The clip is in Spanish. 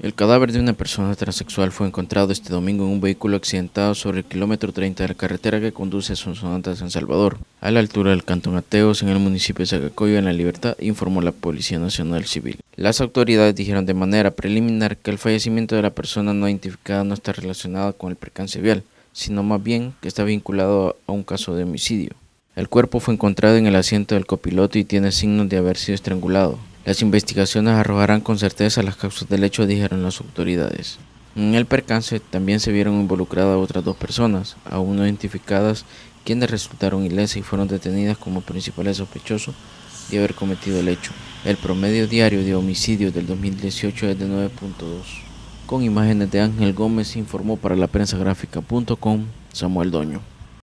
El cadáver de una persona transexual fue encontrado este domingo en un vehículo accidentado sobre el kilómetro 30 de la carretera que conduce a Sonsonate San Salvador, a la altura del Cantón Ateos, en el municipio de Sagacoyo, en La Libertad, informó la Policía Nacional Civil. Las autoridades dijeron de manera preliminar que el fallecimiento de la persona no identificada no está relacionado con el percance vial, sino más bien que está vinculado a un caso de homicidio. El cuerpo fue encontrado en el asiento del copiloto y tiene signos de haber sido estrangulado. Las investigaciones arrojarán con certeza las causas del hecho, dijeron las autoridades. En el percance también se vieron involucradas otras dos personas, aún no identificadas, quienes resultaron ilesas y fueron detenidas como principales sospechosos de haber cometido el hecho. El promedio diario de homicidios del 2018 es de 9.2. Con imágenes de Ángel Gómez informó para la prensa gráfica.com Samuel Doño.